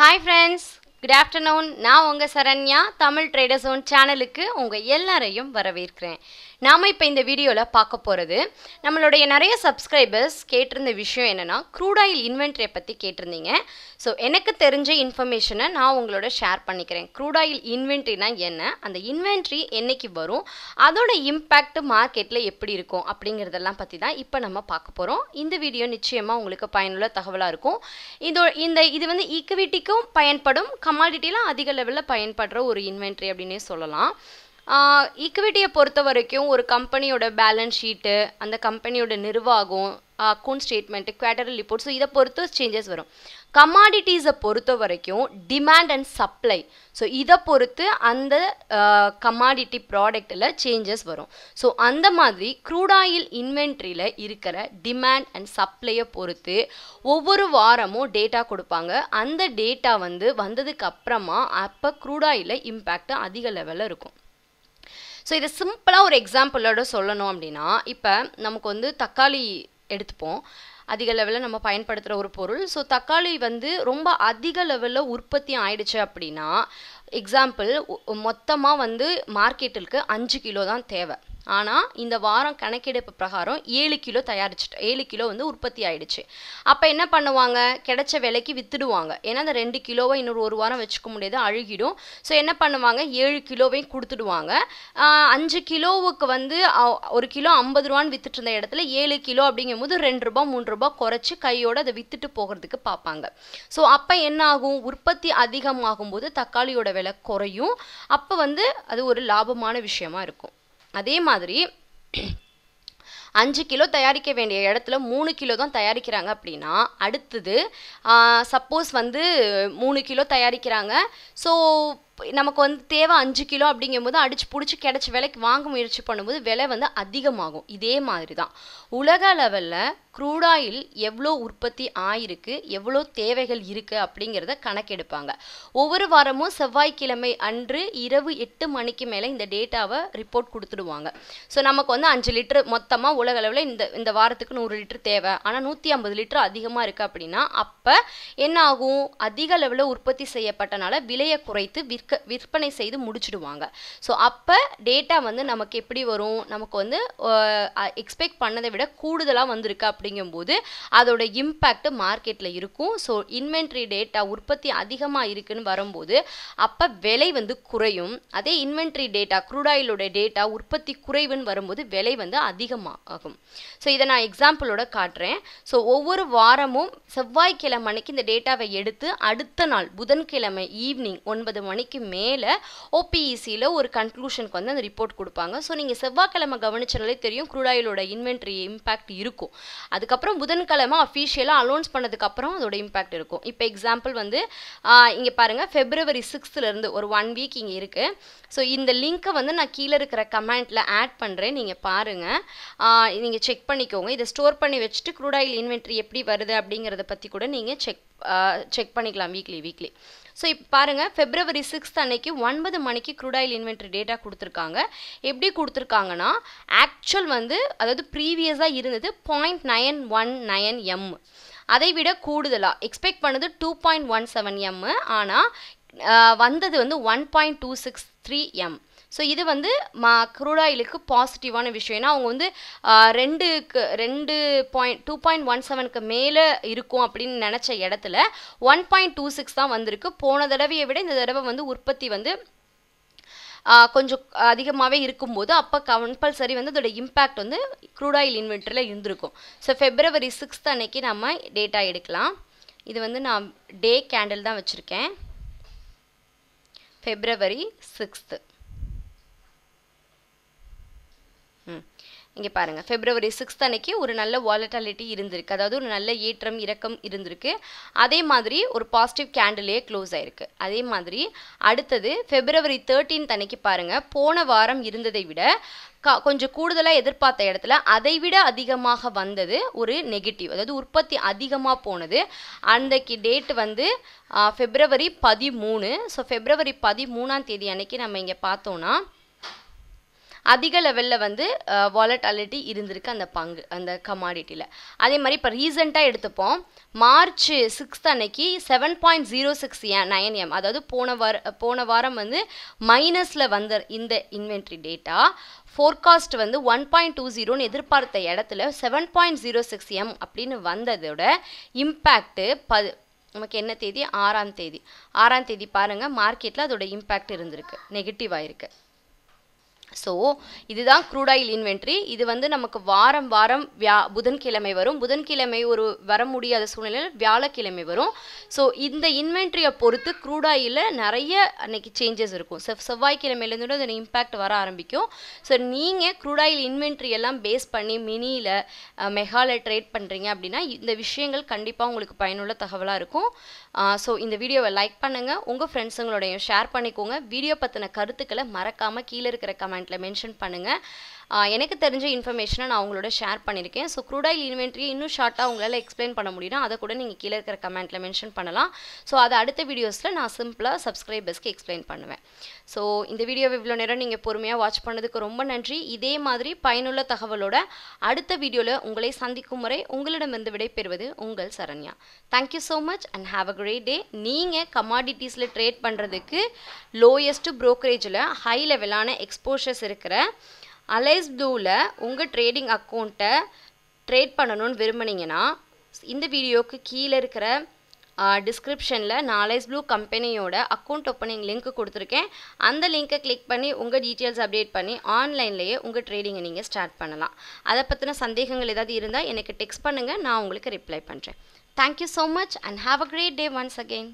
hi friends good afternoon நான் உங்கள் Saranya Tamil traders own சேனலுக்கு உங்கள் எல்லாரையும் வரவேற்கிறேன் நாம் இப்போ இந்த வீடியோவில் பார்க்க போகிறது நம்மளுடைய நிறைய சப்ஸ்கிரைபர்ஸ் கேட்டிருந்த விஷயம் என்னென்னா க்ரூட் ஆயில் இன்வென்ட்ரியை பற்றி கேட்டிருந்தீங்க ஸோ எனக்கு தெரிஞ்ச இன்ஃபர்மேஷனை நான் உங்களோட ஷேர் பண்ணிக்கிறேன் க்ரூட் ஆயில் இன்வென்ட்ரினா என்ன அந்த இன்வென்ட்ரி என்னைக்கு வரும் அதோட இம்பேக்ட் மார்க்கெட்டில் எப்படி இருக்கும் அப்படிங்கிறதெல்லாம் பற்றி தான் இப்போ நம்ம பார்க்க போகிறோம் இந்த வீடியோ நிச்சயமாக உங்களுக்கு பயனுள்ள தகவலாக இருக்கும் இதோ இந்த இது வந்து ஈக்குவிட்டிக்கும் பயன்படும் கமாடிட்டிலாம் அதிக லெவலில் பயன்படுற ஒரு இன்வென்ட்ரி அப்படின்னே சொல்லலாம் ஈக்விட்டியை பொறுத்த வரைக்கும் ஒரு கம்பெனியோட பேலன்ஸ் ஷீட்டு அந்த கம்பெனியோட நிர்வாகம் account statement quarterly report so இதை பொறுத்து சேஞ்சஸ் வரும் கமாடிட்டிஸை பொறுத்த வரைக்கும் டிமாண்ட் அண்ட் சப்ளை ஸோ இதை பொறுத்து அந்த கமாடிட்டி ப்ராடக்டில் சேஞ்சஸ் வரும் ஸோ அந்த மாதிரி க்ரூடாயில் இன்வென்ட்ரியில் இருக்கிற டிமாண்ட் அண்ட் சப்ளையை பொறுத்து ஒவ்வொரு வாரமும் டேட்டா கொடுப்பாங்க அந்த டேட்டா வந்து வந்ததுக்கு அப்புறமா அப்போ க்ரூடாயில் இம்பேக்ட் அதிக லெவலில் இருக்கும் ஸோ இதை சிம்பிளாக ஒரு எக்ஸாம்பிளோட சொல்லணும் அப்படின்னா இப்போ நமக்கு வந்து தக்காளி எடுத்துப்போம் அதிக லெவலில் நம்ம பயன்படுத்துகிற ஒரு பொருள் ஸோ தக்காளி வந்து ரொம்ப அதிக லெவலில் உற்பத்தி ஆயிடுச்சு அப்படின்னா எக்ஸாம்பிள் மொத்தமாக வந்து மார்க்கெட்டிற்கு அஞ்சு கிலோ தான் தேவை ஆனால் இந்த வாரம் கணக்கெடுப்பு பிரகாரம் ஏழு கிலோ தயாரிச்சுட்டு ஏழு கிலோ வந்து உற்பத்தி ஆயிடுச்சு அப்போ என்ன பண்ணுவாங்க கிடைச்ச விலைக்கு வித்துடுவாங்க ஏன்னா அந்த ரெண்டு கிலோவை இன்னொரு ஒரு வாரம் வச்சுக்க முடியாது அழுகிடும் ஸோ என்ன பண்ணுவாங்க ஏழு கிலோவையும் கொடுத்துடுவாங்க அஞ்சு கிலோவுக்கு வந்து ஒரு கிலோ ஐம்பது ரூபான்னு வித்துட்டு இருந்த இடத்துல ஏழு கிலோ அப்படிங்கும் போது ரெண்டு ரூபா மூணு ரூபா குறைச்சி கையோடு அதை வித்துட்டு போகிறதுக்கு பார்ப்பாங்க ஸோ அப்போ என்ன ஆகும் உற்பத்தி அதிகமாகும் போது தக்காளியோட விலை குறையும் அப்போ வந்து அது ஒரு லாபமான விஷயமா இருக்கும் அதே மாதிரி அஞ்சு கிலோ தயாரிக்க வேண்டிய இடத்துல மூணு கிலோ தான் தயாரிக்கிறாங்க அப்படின்னா அடுத்தது சப்போஸ் வந்து மூணு கிலோ தயாரிக்கிறாங்க ஸோ நமக்கு வந்து தேவை அஞ்சு கிலோ அப்படிங்கும்போது அடிச்சு பிடிச்சி கிடச்சி விலைக்கு வாங்க முயற்சி பண்ணும்போது விலை வந்து அதிகமாகும் இதே மாதிரி தான் உலக லெவலில் க்ரூடாயில் எவ்வளோ உற்பத்தி ஆயிருக்கு எவ்வளோ தேவைகள் இருக்குது அப்படிங்கிறத கணக்கெடுப்பாங்க ஒவ்வொரு வாரமும் செவ்வாய்க்கிழமை அன்று இரவு எட்டு மணிக்கு மேலே இந்த டேட்டாவை ரிப்போர்ட் கொடுத்துடுவாங்க ஸோ நமக்கு வந்து அஞ்சு லிட்டர் மொத்தமாக உலக அளவில் இந்த இந்த வாரத்துக்கு நூறு லிட்டர் தேவை ஆனால் நூற்றி ஐம்பது லிட்டர் அதிகமாக இருக்குது அப்படின்னா அப்போ என்ன ஆகும் அதிக அளவில் உற்பத்தி செய்யப்பட்டனால விலையை குறைத்து விற்க விற்க விற்பனை செய்து முடிச்சுடுவாங்க ஸோ அப்போ டேட்டா வந்து நமக்கு எப்படி வரும் நமக்கு வந்து எக்ஸ்பெக்ட் பண்ணதை விட கூடுதலாக வந்திருக்கு அப்படிங்கும்போது அதோட இம்பேக்ட் மார்க்கெட்டில் இருக்கும் ஸோ இன்வென்ட்ரி டேட்டா உற்பத்தி அதிகமாக இருக்குதுன்னு வரும்போது அப்போ விலை வந்து குறையும் அதே இன்வென்ட்ரி டேட்டா குரூடாயிலோட டேட்டா உற்பத்தி குறைவுன்னு வரும்போது விலை வந்து அதிகமாகும் ஸோ இதை நான் எக்ஸாம்பிளோட காட்டுறேன் ஸோ ஒவ்வொரு வாரமும் செவ்வாய்க்கிழமை அன்னைக்கு இந்த டேட்டாவை எடுத்து அடுத்த நாள் புதன்கிழமை ஈவினிங் ஒன்பது மணிக்கு மணிக்கு மேலே ஓபிஇசியில் e ஒரு கன்க்ளூஷனுக்கு வந்து அந்த ரிப்போர்ட் கொடுப்பாங்க ஸோ நீங்கள் செவ்வாய்க்கிழமை கவனிச்சனாலே தெரியும் குரூடாயிலோட இன்வென்ட்ரி இம்பேக்ட் இருக்கும் அதுக்கப்புறம் புதன்கிழமை அஃபீஷியலாக அலௌன்ஸ் பண்ணதுக்கப்புறம் அதோட இம்பேக்ட் இருக்கும் இப்போ எக்ஸாம்பிள் வந்து இங்கே பாருங்கள் ஃபெப்ரவரி சிக்ஸ்த்துலேருந்து ஒரு ஒன் வீக் இங்கே இருக்குது ஸோ இந்த லிங்க்கை வந்து நான் கீழே இருக்கிற கமெண்ட்டில் ஆட் பண்ணுறேன் நீங்கள் பாருங்கள் நீங்கள் செக் பண்ணிக்கோங்க இதை ஸ்டோர் பண்ணி வச்சுட்டு குரூடாயில் இன்வென்ட்ரி எப்படி வருது அப்படிங்கிறத பற்றி கூட நீங்கள் செக் செக் பண்ணிக்கலாம் வீக்லி வீக்லி ஸோ இப்போ பாருங்கள் ஃபெப்ரவரி சிக்ஸ்த் அன்னைக்கு ஒன்பது மணிக்கு குரூடாயில் இன்வென்ட்ரி டேட்டா கொடுத்துருக்காங்க எப்படி கொடுத்துருக்காங்கன்னா ஆக்சுவல் வந்து அதாவது ப்ரீவியஸாக இருந்தது point nine one nine M அதை விட கூடுதலாக எக்ஸ்பெக்ட் பண்ணது two point one seven M ஆனால் வந்தது வந்து one point two six three M so இது வந்து மா க்ரூட் பாசிட்டிவான விஷயம் ஏன்னா அவங்க வந்து ரெண்டுக்கு ரெண்டு பாயிண்ட் டூ பாயிண்ட் ஒன் செவனுக்கு மேலே இருக்கும் அப்படின்னு நினச்ச இடத்துல ஒன் பாயிண்ட் டூ சிக்ஸ் தான் வந்திருக்கு போன தடவையை விட இந்த தடவை வந்து உற்பத்தி வந்து கொஞ்சம் அதிகமாகவே இருக்கும்போது அப்போ கம்பல்சரி வந்து அதோட இம்பேக்ட் வந்து க்ரூட் ஆயில் இன்வென்ட்ரியில் இருந்திருக்கும் ஸோ ஃபெப்ரவரி சிக்ஸ்த் அன்னைக்கு நம்ம டேட்டா எடுக்கலாம் இது வந்து நான் டே கேண்டில் தான் வச்சுருக்கேன் ஃபெப்ரவரி சிக்ஸ்த்து ம் இங்கே பாருங்கள் ஃபெப்ரவரி சிக்ஸ்த் அன்னைக்கு ஒரு நல்ல வாலட்டாலிட்டி இருந்திருக்கு அதாவது ஒரு நல்ல ஏற்றம் இறக்கம் இருந்திருக்கு அதே மாதிரி ஒரு பாசிட்டிவ் கேண்டிலே க்ளோஸ் ஆயிருக்கு அதே மாதிரி அடுத்தது ஃபெப்ரவரி தேர்ட்டீன்த் அன்னைக்கு பாருங்கள் போன வாரம் இருந்ததை விட கொஞ்சம் கூடுதலாக எதிர்பார்த்த இடத்துல அதை விட அதிகமாக வந்தது ஒரு நெகட்டிவ் அதாவது உற்பத்தி அதிகமாக போனது அன்றைக்கு டேட் வந்து ஃபெப்ரவரி பதிமூணு ஸோ ஃபெப்ரவரி பதிமூணாம் தேதி அன்னைக்கு நம்ம இங்கே பார்த்தோன்னா அதிக லெவலில் வந்து வாலட்டாலிட்டி இருந்திருக்கு அந்த பங்கு அந்த கமாடிட்டியில் அதே மாதிரி இப்போ ரீசெண்டாக எடுத்துப்போம் மார்ச் சிக்ஸ்த் அன்னைக்கு seven point zero six nine M அதாவது போன வார போன வாரம் வந்து மைனஸில் வந்த இந்த இன்வென்ட்ரி டேட்டா ஃபோர்காஸ்ட் வந்து ஒன் பாயிண்ட் டூ ஜீரோன்னு எதிர்பார்த்த இடத்துல seven point zero six M அப்படின்னு வந்ததோட இம்பேக்ட்டு ப நமக்கு என்ன தேதி ஆறாம் தேதி ஆறாம் தேதி பாருங்கள் மார்க்கெட்டில் அதோட இம்பேக்ட் இருந்திருக்கு நெகட்டிவ் ஆகிருக்கு ஸோ இதுதான் க்ரூட் ஆயில் இன்வென்ட்ரி இது வந்து நமக்கு வாரம் வாரம் வியா புதன்கிழமை வரும் புதன்கிழமை ஒரு வர முடியாத சூழ்நிலையில் வியாழக்கிழமை வரும் ஸோ இந்த இன்வென்ட்ரியை பொறுத்து க்ரூட் ஆயிலில் நிறைய அன்னைக்கு சேஞ்சஸ் இருக்கும் செவ் செவ்வாய்க்கிழமையிலேருந்து அதன் இம்பேக்ட் வர ஆரம்பிக்கும் ஸோ நீங்கள் க்ரூட் ஆயில் இன்வென்ட்ரி எல்லாம் பேஸ் பண்ணி மினியில் மெகாவில் ட்ரேட் பண்ணுறீங்க அப்படின்னா இந்த விஷயங்கள் கண்டிப்பாக உங்களுக்கு பயனுள்ள தகவலாக இருக்கும் ஸோ இந்த வீடியோவை லைக் பண்ணுங்கள் உங்கள் ஃப்ரெண்ட்ஸுங்களோடையும் ஷேர் பண்ணிக்கோங்க வீடியோ பற்றின கருத்துக்களை மறக்காமல் கீழே இருக்கிற கமெண்ட் கமெண்ட்டில் மென்ஷன் பண்ணுங்கள் எனக்கு தெரிஞ்ச இன்ஃபர்மேஷனை நான் அவங்களோட ஷேர் பண்ணியிருக்கேன் ஸோ க்ரூடாயில் இன்வென்ட்ரி இன்னும் ஷார்ட்டாக உங்களால் எக்ஸ்பிளைன் பண்ண முடியும்னா அதை கூட நீங்கள் கீழே இருக்கிற கமெண்ட்டில் மென்ஷன் பண்ணலாம் ஸோ அதை அடுத்த வீடியோஸில் நான் சிம்பிளாக சப்ஸ்கிரைபர்ஸ்க்கு எக்ஸ்பிளைன் பண்ணுவேன் ஸோ இந்த வீடியோவை இவ்வளோ நேரம் நீங்கள் பொறுமையாக வாட்ச் பண்ணதுக்கு ரொம்ப நன்றி இதே மாதிரி பயனுள்ள தகவலோட அடுத்த வீடியோவில் உங்களை சந்திக்கும் முறை உங்களிடமிருந்து விடைபெறுவது உங்கள் Saranya thank you so much and have a great day நீங்கள் கமாடிட்டிஸில் ட்ரேட் பண்ணுறதுக்கு லோயஸ்ட்டு ப்ரோக்கரேஜில் ஹை லெவலான எக்ஸ்போஷர்ஸ் இருக்கிற அலைஸ் ப்ளூவில் உங்கள் ட்ரேடிங் அக்கௌண்ட்டை ட்ரேட் பண்ணணும்னு விரும்புனீங்கன்னா இந்த வீடியோவுக்கு கீழே இருக்கிற டிஸ்கிரிப்ஷனில் அலைஸ் ப்ளூ கம்பெனியோட அக்கௌண்ட் ஓப்பனிங் லிங்க் கொடுத்துருக்கேன் அந்த லிங்க்கை கிளிக் பண்ணி உங்கள் டீட்டெயில்ஸ் அப்டேட் பண்ணி ஆன்லைன்லேயே உங்கள் ட்ரேடிங்கை நீங்கள் ஸ்டார்ட் பண்ணலாம் அதை பற்றின சந்தேகங்கள் ஏதாவது இருந்தால் எனக்கு டெக்ஸ்ட் பண்ணுங்கள் நான் உங்களுக்கு ரிப்ளை பண்ணுறேன் thank you so much and have a great day once again